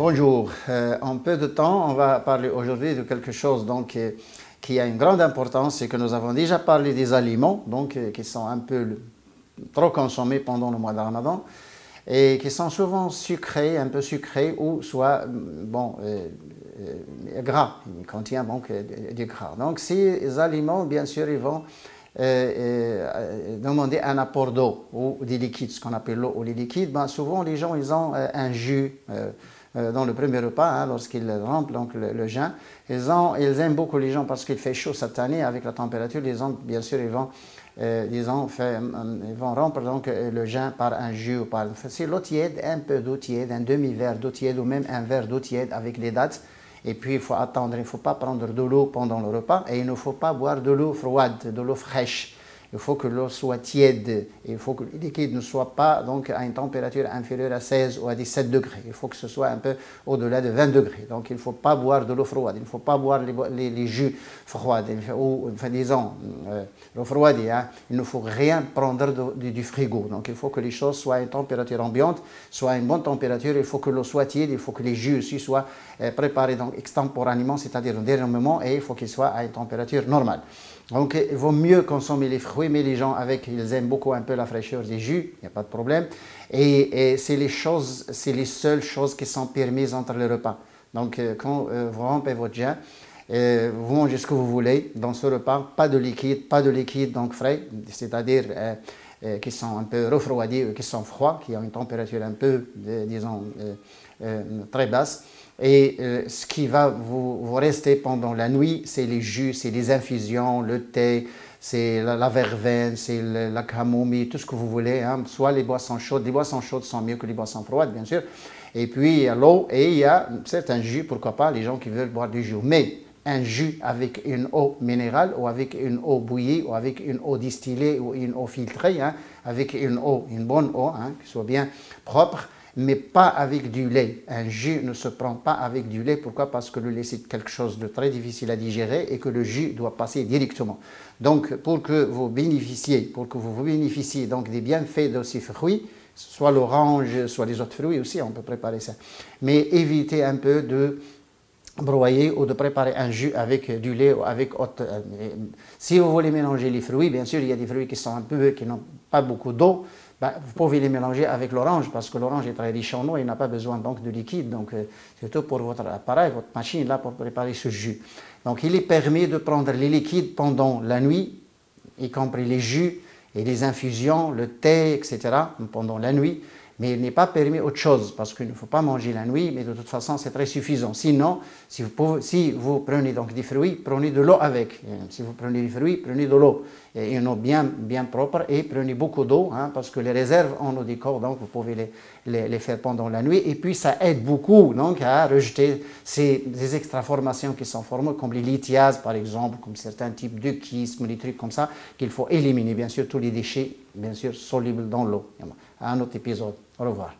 Bonjour. Euh, en peu de temps, on va parler aujourd'hui de quelque chose donc, qui a une grande importance et que nous avons déjà parlé des aliments, donc euh, qui sont un peu trop consommés pendant le mois de et qui sont souvent sucrés, un peu sucrés ou soit mm, bon, euh, gras. Ils contiennent donc du gras. Donc ces aliments, bien sûr, ils vont demander un apport d'eau ou des liquides, ce qu'on appelle l'eau ou les liquides. Ben, souvent, les gens, ils ont un jus euh, dans le premier repas, hein, lorsqu'ils rentrent donc, le, Ils, aiment beaucoup les gens parce qu'il fait chaud cette année avec la température. Ils bien sûr, ils vont, euh, ils ont fait, euh, ils vont rompre donc, euh, le jeûne par un jus ou par c'est l'eau tiède, un peu d'eau tiède, un demi-verre d'eau tiède ou même un verre d'eau tiède avec des dates. Et puis il faut attendre, il ne faut pas prendre de l'eau pendant le repas et il ne faut pas boire de l'eau froide, de l'eau fraîche. Il faut que l'eau soit tiède. Il faut que le liquide ne soit pas donc à une température inférieure à 16 ou à 17 degrés. Il faut que ce soit un peu au-delà de 20 degrés. Donc il ne faut pas boire de l'eau froide. Il ne faut pas boire les, jus froids. enfin, disons, euh, l'eau froide, hein, il ne faut rien prendre du frigo. Donc il faut que les choses soient à une température ambiante, soient à une bonne température. Il faut que l'eau soit tiède. Il faut que les jus aussi soient euh, préparés donc extemporanément, c'est-à-dire dernier moment, et il faut qu'ils soient à une température normale. Donc, il vaut mieux consommer les fruits, mais les gens avec, ils aiment beaucoup un peu la fraîcheur des jus, il n'y a pas de problème. Et, et c'est les choses, c'est les seules choses qui sont permises entre les repas. Donc, euh, quand euh, vous rompez votre jeûne, euh, vous mangez ce que vous voulez dans ce repas, pas de liquide, pas de liquide donc frais, c'est-à-dire euh, qui sont un peu refroidis qui sont froids, qui ont une température un peu, euh, disons, euh, très basse. Et ce qui va vous, rester pendant la nuit, c'est les jus, c'est les infusions, le thé, c'est la, verveine, c'est la camomille, tout ce que vous voulez. Hein. Soit les boissons chaudes, les boissons chaudes sont mieux que les boissons froides, bien sûr. Et puis il y a l'eau et il y a certains jus, pourquoi pas, les gens qui veulent boire du jus. Mais un jus avec une eau minérale ou avec une eau bouillie ou avec une eau distillée ou une eau filtrée, hein, avec une eau, une bonne eau, hein, qui soit bien propre, mais pas avec du lait. Un jus ne se prend pas avec du lait. Pourquoi Parce que le lait, c'est quelque chose de très difficile à digérer et que le jus doit passer directement. Donc, pour que vous bénéficiez, pour que vous bénéficiez donc des bienfaits de ces fruits, soit l'orange, soit les autres fruits aussi, on peut préparer ça. Mais évitez un peu de broyer ou de préparer un jus avec du lait ou avec autre. Euh, si vous voulez mélanger les fruits, bien sûr, il y a des fruits qui sont un peu, qui n'ont pas beaucoup d'eau. Ben, vous pouvez les mélanger avec l'orange parce que l'orange est très riche en eau, il n'a pas besoin donc de liquide. Donc, euh, c'est surtout pour votre appareil, votre machine là pour préparer ce jus. Donc, il est permis de prendre les liquides pendant la nuit, y compris les jus et les infusions, le thé, etc., pendant la nuit mais il n'est pas permis autre chose, parce qu'il ne faut pas manger la nuit, mais de toute façon, c'est très suffisant. Sinon, si vous, si vous, prenez donc des fruits, prenez de l'eau avec. Si vous prenez des fruits, prenez de l'eau. Et une eau bien, bien propre, et prenez beaucoup d'eau, hein, parce que les réserves en eau des corps, donc vous pouvez les, les, faire pendant la nuit. Et puis, ça aide beaucoup donc, à rejeter ces, extraformations qui sont formées, comme les lithiases, par exemple, comme certains types de kismes, des trucs comme ça, qu'il faut éliminer, bien sûr, tous les déchets bien sûr soluble dans l'eau. À un autre épisode. Au revoir.